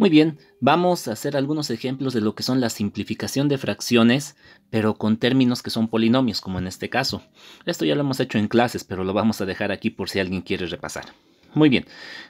Muy bien, vamos a hacer algunos ejemplos de lo que son la simplificación de fracciones, pero con términos que son polinomios, como en este caso. Esto ya lo hemos hecho en clases, pero lo vamos a dejar aquí por si alguien quiere repasar. Muy bien,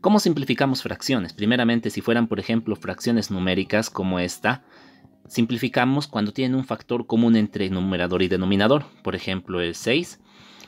¿cómo simplificamos fracciones? Primeramente, si fueran, por ejemplo, fracciones numéricas como esta, simplificamos cuando tienen un factor común entre numerador y denominador. Por ejemplo, el 6,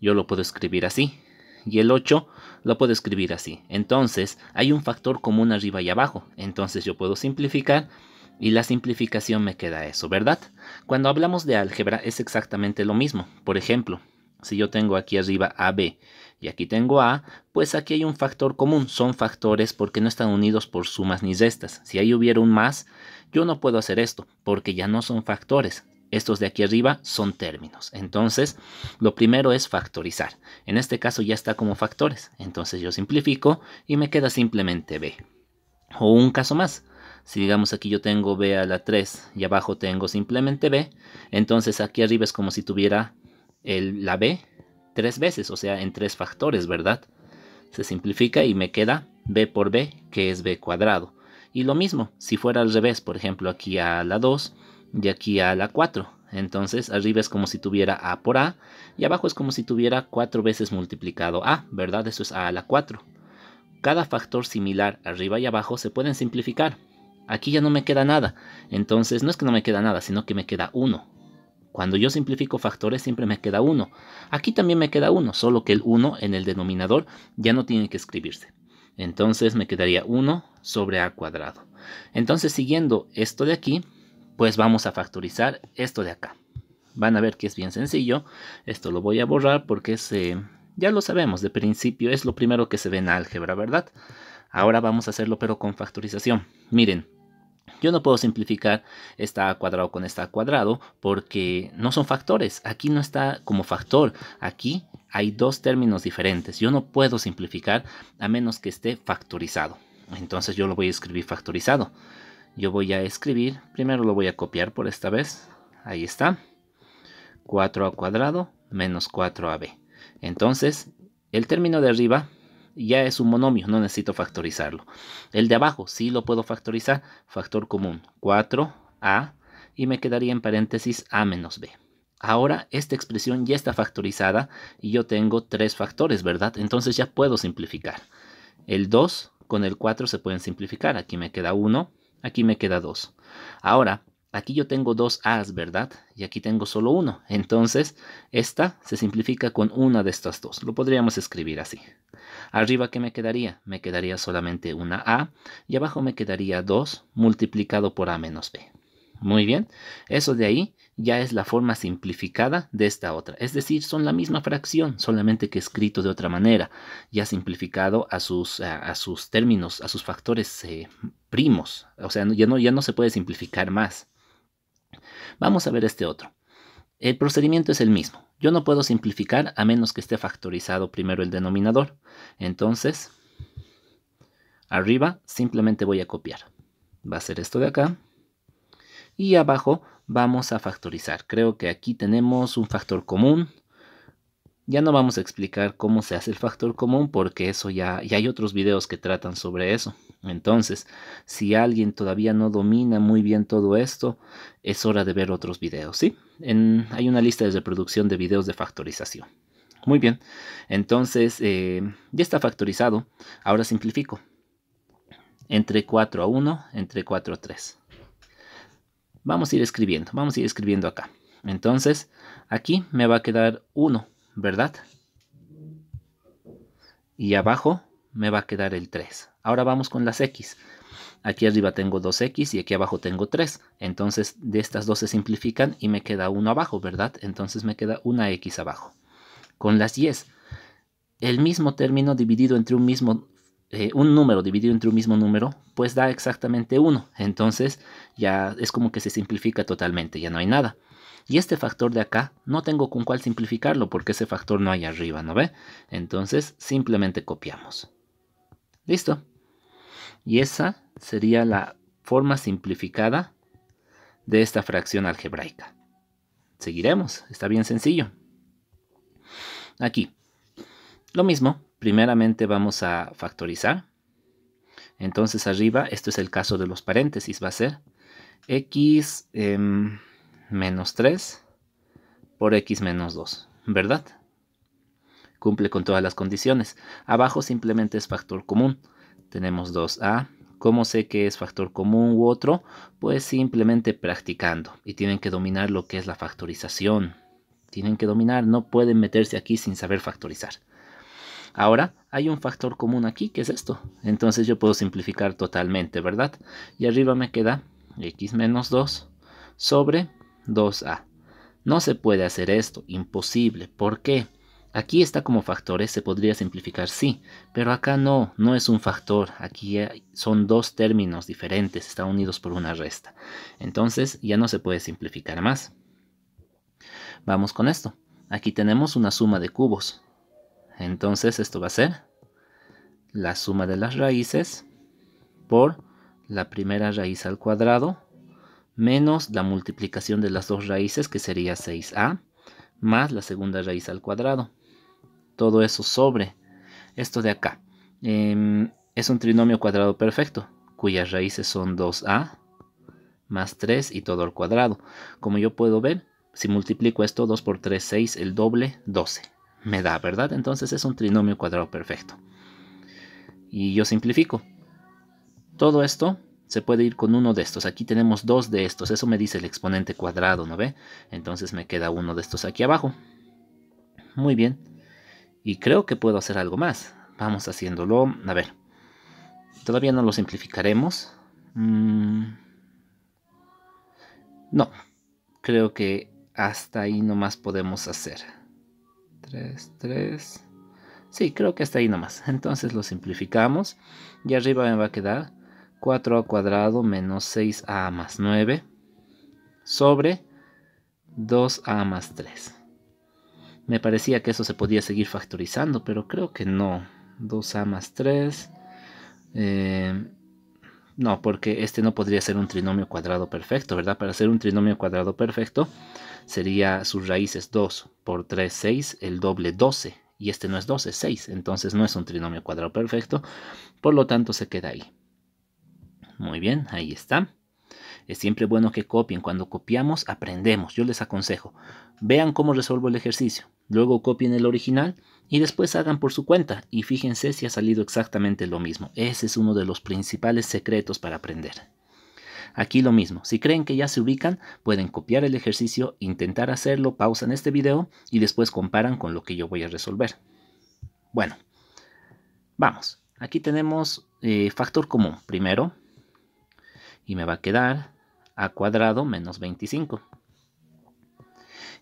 yo lo puedo escribir así y el 8 lo puedo escribir así. Entonces hay un factor común arriba y abajo. Entonces yo puedo simplificar y la simplificación me queda eso, ¿verdad? Cuando hablamos de álgebra es exactamente lo mismo. Por ejemplo, si yo tengo aquí arriba AB y aquí tengo A, pues aquí hay un factor común. Son factores porque no están unidos por sumas ni restas. Si ahí hubiera un más, yo no puedo hacer esto porque ya no son factores, estos de aquí arriba son términos. Entonces, lo primero es factorizar. En este caso ya está como factores. Entonces yo simplifico y me queda simplemente b. O un caso más. Si digamos aquí yo tengo b a la 3 y abajo tengo simplemente b, entonces aquí arriba es como si tuviera el, la b tres veces, o sea, en tres factores, ¿verdad? Se simplifica y me queda b por b, que es b cuadrado. Y lo mismo, si fuera al revés, por ejemplo, aquí a la 2 de aquí a la 4. Entonces arriba es como si tuviera a por a y abajo es como si tuviera 4 veces multiplicado a, ¿verdad? Eso es a a la 4. Cada factor similar arriba y abajo se pueden simplificar. Aquí ya no me queda nada. Entonces no es que no me queda nada, sino que me queda 1. Cuando yo simplifico factores siempre me queda 1. Aquí también me queda 1, solo que el 1 en el denominador ya no tiene que escribirse. Entonces me quedaría 1 sobre a cuadrado. Entonces siguiendo esto de aquí, pues vamos a factorizar esto de acá. Van a ver que es bien sencillo. Esto lo voy a borrar porque se, eh, ya lo sabemos, de principio es lo primero que se ve en álgebra, ¿verdad? Ahora vamos a hacerlo pero con factorización. Miren, yo no puedo simplificar esta a cuadrado con esta a cuadrado porque no son factores. Aquí no está como factor. Aquí hay dos términos diferentes. Yo no puedo simplificar a menos que esté factorizado. Entonces yo lo voy a escribir factorizado yo voy a escribir, primero lo voy a copiar por esta vez, ahí está, 4a cuadrado menos 4ab. Entonces, el término de arriba ya es un monomio, no necesito factorizarlo. El de abajo sí lo puedo factorizar, factor común, 4a y me quedaría en paréntesis a menos b. Ahora esta expresión ya está factorizada y yo tengo tres factores, ¿verdad? Entonces ya puedo simplificar. El 2 con el 4 se pueden simplificar, aquí me queda 1, Aquí me queda 2. Ahora, aquí yo tengo dos A's, ¿verdad? Y aquí tengo solo 1, Entonces, esta se simplifica con una de estas dos. Lo podríamos escribir así. Arriba, ¿qué me quedaría? Me quedaría solamente una A y abajo me quedaría 2 multiplicado por A menos B. Muy bien, eso de ahí ya es la forma simplificada de esta otra. Es decir, son la misma fracción, solamente que escrito de otra manera, ya simplificado a sus, a, sus términos, a sus factores eh, primos. O sea, ya no, ya no se puede simplificar más. Vamos a ver este otro. El procedimiento es el mismo. Yo no puedo simplificar a menos que esté factorizado primero el denominador. Entonces, arriba simplemente voy a copiar. Va a ser esto de acá y abajo vamos a factorizar. Creo que aquí tenemos un factor común. Ya no vamos a explicar cómo se hace el factor común porque eso ya, hay otros videos que tratan sobre eso. Entonces, si alguien todavía no domina muy bien todo esto, es hora de ver otros videos, ¿sí? hay una lista de reproducción de videos de factorización. Muy bien, entonces eh, ya está factorizado. Ahora simplifico. Entre 4 a 1, entre 4 a 3. Vamos a ir escribiendo, vamos a ir escribiendo acá. Entonces, aquí me va a quedar 1, ¿verdad? Y abajo me va a quedar el 3. Ahora vamos con las X. Aquí arriba tengo 2x y aquí abajo tengo 3. Entonces de estas dos se simplifican y me queda 1 abajo, ¿verdad? Entonces me queda una x abajo. Con las 10. El mismo término dividido entre un mismo eh, un número dividido entre un mismo número, pues da exactamente 1. Entonces ya es como que se simplifica totalmente, ya no hay nada. Y este factor de acá no tengo con cuál simplificarlo porque ese factor no hay arriba, ¿no ve? Entonces simplemente copiamos. Listo. Y esa sería la forma simplificada de esta fracción algebraica. Seguiremos, está bien sencillo. Aquí, lo mismo, Primeramente vamos a factorizar. Entonces arriba, esto es el caso de los paréntesis, va a ser x em, menos 3 por x menos 2, ¿verdad? Cumple con todas las condiciones. Abajo simplemente es factor común. Tenemos 2a. ¿Cómo sé que es factor común u otro? Pues simplemente practicando. Y tienen que dominar lo que es la factorización. Tienen que dominar, no pueden meterse aquí sin saber factorizar. Ahora, hay un factor común aquí, que es esto. Entonces yo puedo simplificar totalmente, ¿verdad? Y arriba me queda x menos 2 sobre 2a. No se puede hacer esto, imposible. ¿Por qué? Aquí está como factores, se podría simplificar, sí, pero acá no, no es un factor, aquí eh, son dos términos diferentes, están unidos por una resta. Entonces ya no se puede simplificar más. Vamos con esto. Aquí tenemos una suma de cubos, entonces esto va a ser la suma de las raíces por la primera raíz al cuadrado menos la multiplicación de las dos raíces que sería 6a más la segunda raíz al cuadrado. Todo eso sobre esto de acá. Em, es un trinomio cuadrado perfecto cuyas raíces son 2a más 3 y todo al cuadrado. Como yo puedo ver, si multiplico esto 2 por 3, 6, el doble, 12 me da, ¿verdad? Entonces es un trinomio cuadrado perfecto. Y yo simplifico. Todo esto se puede ir con uno de estos. Aquí tenemos dos de estos. Eso me dice el exponente cuadrado, ¿no ve? Entonces me queda uno de estos aquí abajo. Muy bien. Y creo que puedo hacer algo más. Vamos haciéndolo. A ver. Todavía no lo simplificaremos. Mm. No. Creo que hasta ahí no más podemos hacer. 3, 3. Sí, creo que hasta ahí nomás. Entonces lo simplificamos. Y arriba me va a quedar 4a cuadrado menos 6a más 9 sobre 2a más 3. Me parecía que eso se podía seguir factorizando, pero creo que no. 2a más 3. Eh, no, porque este no podría ser un trinomio cuadrado perfecto, ¿verdad? Para ser un trinomio cuadrado perfecto sería sus raíces 2 por 3, 6, el doble 12. Y este no es 12, es 6. Entonces no es un trinomio cuadrado perfecto. Por lo tanto se queda ahí. Muy bien, ahí está. Es siempre bueno que copien. Cuando copiamos, aprendemos. Yo les aconsejo. Vean cómo resuelvo el ejercicio. Luego copien el original y después hagan por su cuenta y fíjense si ha salido exactamente lo mismo. Ese es uno de los principales secretos para aprender. Aquí lo mismo, si creen que ya se ubican, pueden copiar el ejercicio, intentar hacerlo, pausan este video y después comparan con lo que yo voy a resolver. Bueno, vamos. Aquí tenemos eh, factor común primero y me va a quedar a cuadrado menos 25.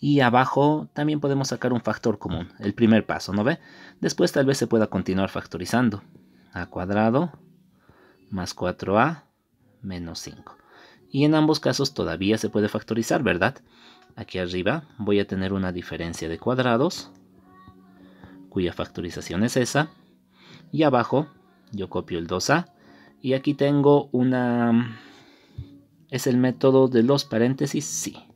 Y abajo también podemos sacar un factor común, el primer paso, ¿no ve? Después tal vez se pueda continuar factorizando. A cuadrado más 4a menos 5. Y en ambos casos todavía se puede factorizar, ¿verdad? Aquí arriba voy a tener una diferencia de cuadrados, cuya factorización es esa. Y abajo yo copio el 2a. Y aquí tengo una... ¿Es el método de los paréntesis? Sí.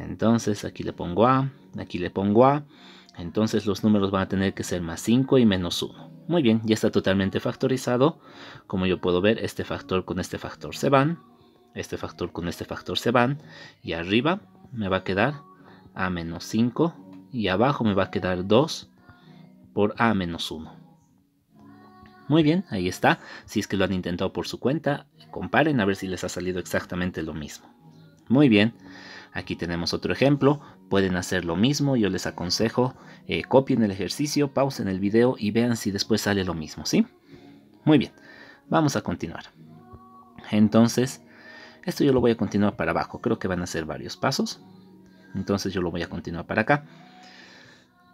Entonces aquí le pongo A, aquí le pongo A. Entonces los números van a tener que ser más 5 y menos 1. Muy bien, ya está totalmente factorizado. Como yo puedo ver, este factor con este factor se van. Este factor con este factor se van. Y arriba me va a quedar A menos 5. Y abajo me va a quedar 2 por A menos 1. Muy bien, ahí está. Si es que lo han intentado por su cuenta, comparen a ver si les ha salido exactamente lo mismo. Muy bien. Aquí tenemos otro ejemplo, pueden hacer lo mismo, yo les aconsejo, eh, copien el ejercicio, pausen el video y vean si después sale lo mismo, ¿sí? Muy bien, vamos a continuar. Entonces, esto yo lo voy a continuar para abajo, creo que van a ser varios pasos. Entonces yo lo voy a continuar para acá.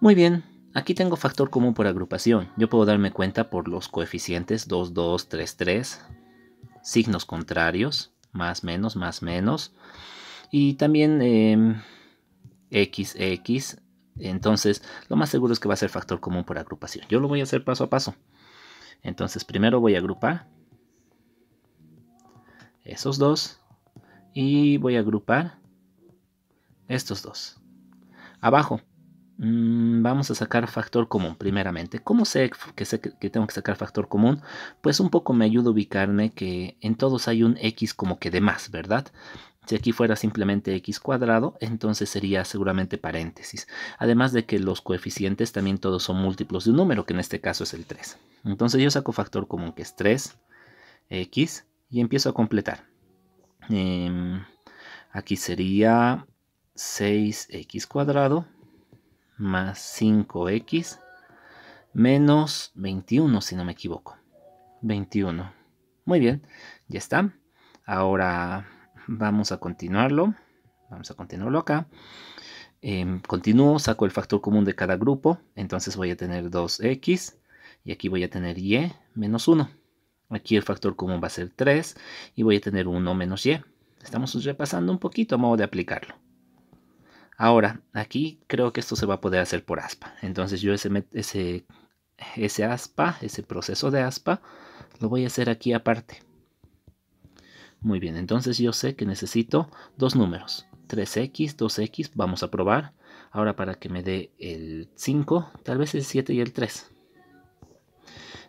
Muy bien, aquí tengo factor común por agrupación. Yo puedo darme cuenta por los coeficientes 2, 2, 3, 3, signos contrarios, más, menos, más, menos, y también em, x, x, Entonces, lo más seguro es que va a ser factor común por agrupación. Yo lo voy a hacer paso a paso. Entonces, primero voy a agrupar esos dos y voy a agrupar estos dos. Abajo, mm, vamos a sacar factor común primeramente. ¿Cómo sé que, sé que tengo que sacar factor común? Pues un poco me ayuda a ubicarme que en todos hay un X como que de más, ¿verdad? Si aquí fuera simplemente x cuadrado, entonces sería seguramente paréntesis. Además de que los coeficientes también todos son múltiplos de un número, que en este caso es el 3. Entonces yo saco factor común que es 3x y empiezo a completar. Em, aquí sería 6x cuadrado más 5x menos 21 si no me equivoco. 21. Muy bien, ya está. Ahora vamos a continuarlo. Vamos a continuarlo acá. Em, continúo, saco el factor común de cada grupo. Entonces voy a tener 2x y aquí voy a tener y menos 1. Aquí el factor común va a ser 3 y voy a tener 1 menos y. Estamos repasando un poquito a modo de aplicarlo. Ahora, aquí creo que esto se va a poder hacer por aspa. Entonces yo ese, ese, ese aspa, ese proceso de aspa, lo voy a hacer aquí aparte. Muy bien, entonces yo sé que necesito dos números. 3x, 2x, vamos a probar. Ahora para que me dé el 5, tal vez el 7 y el 3.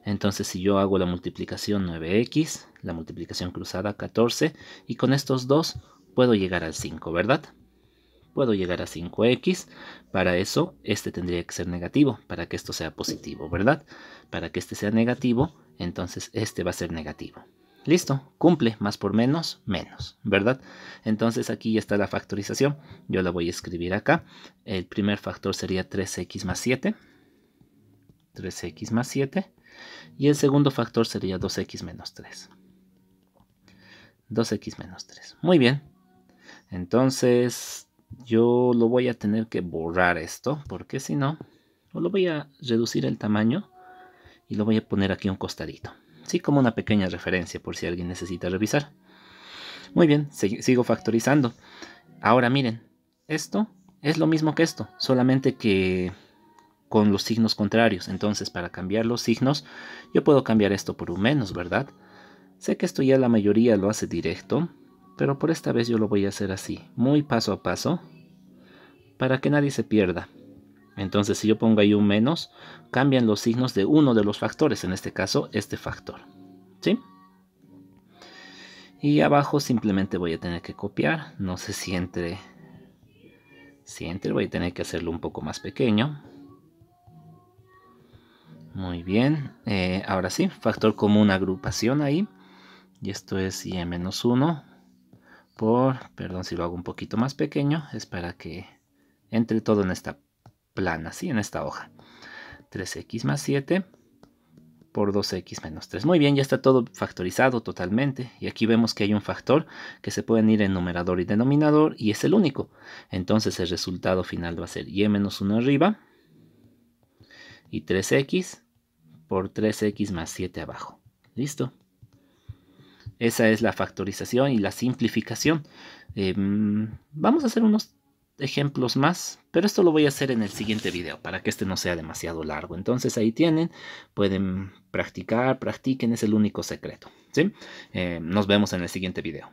Entonces si yo hago la multiplicación 9x, la multiplicación cruzada 14, y con estos dos puedo llegar al 5, ¿verdad? Puedo llegar a 5x, para eso este tendría que ser negativo, para que esto sea positivo, ¿verdad? Para que este sea negativo, entonces este va a ser negativo. Listo, cumple, más por menos, menos, ¿verdad? Entonces aquí ya está la factorización. Yo la voy a escribir acá. El primer factor sería 3x más 7. 3x más 7. Y el segundo factor sería 2x menos 3. 2x menos 3. Muy bien. Entonces yo lo voy a tener que borrar esto. Porque si no, lo voy a reducir el tamaño. Y lo voy a poner aquí un costadito. Sí, como una pequeña referencia por si alguien necesita revisar. Muy bien, sigo factorizando. Ahora miren, esto es lo mismo que esto, solamente que con los signos contrarios. Entonces, para cambiar los signos, yo puedo cambiar esto por un menos, ¿verdad? Sé que esto ya la mayoría lo hace directo, pero por esta vez yo lo voy a hacer así, muy paso a paso, para que nadie se pierda. Entonces, si yo pongo ahí un menos, cambian los signos de uno de los factores, en este caso, este factor. ¿Sí? Y abajo simplemente voy a tener que copiar. No sé si entre... Si entre voy a tener que hacerlo un poco más pequeño. Muy bien. Eh, ahora sí, factor común agrupación ahí. Y esto es y-1 por... Perdón si lo hago un poquito más pequeño. Es para que entre todo en esta plana, así En esta hoja. 3x más 7 por 2x menos 3. Muy bien, ya está todo factorizado totalmente. Y aquí vemos que hay un factor que se pueden ir en numerador y denominador y es el único. Entonces el resultado final va a ser y menos 1 arriba y 3x por 3x más 7 abajo. ¿Listo? Esa es la factorización y la simplificación. Em, vamos a hacer unos ejemplos más, pero esto lo voy a hacer en el siguiente video para que este no sea demasiado largo. Entonces ahí tienen, pueden practicar, practiquen, es el único secreto. ¿sí? Eh, nos vemos en el siguiente video.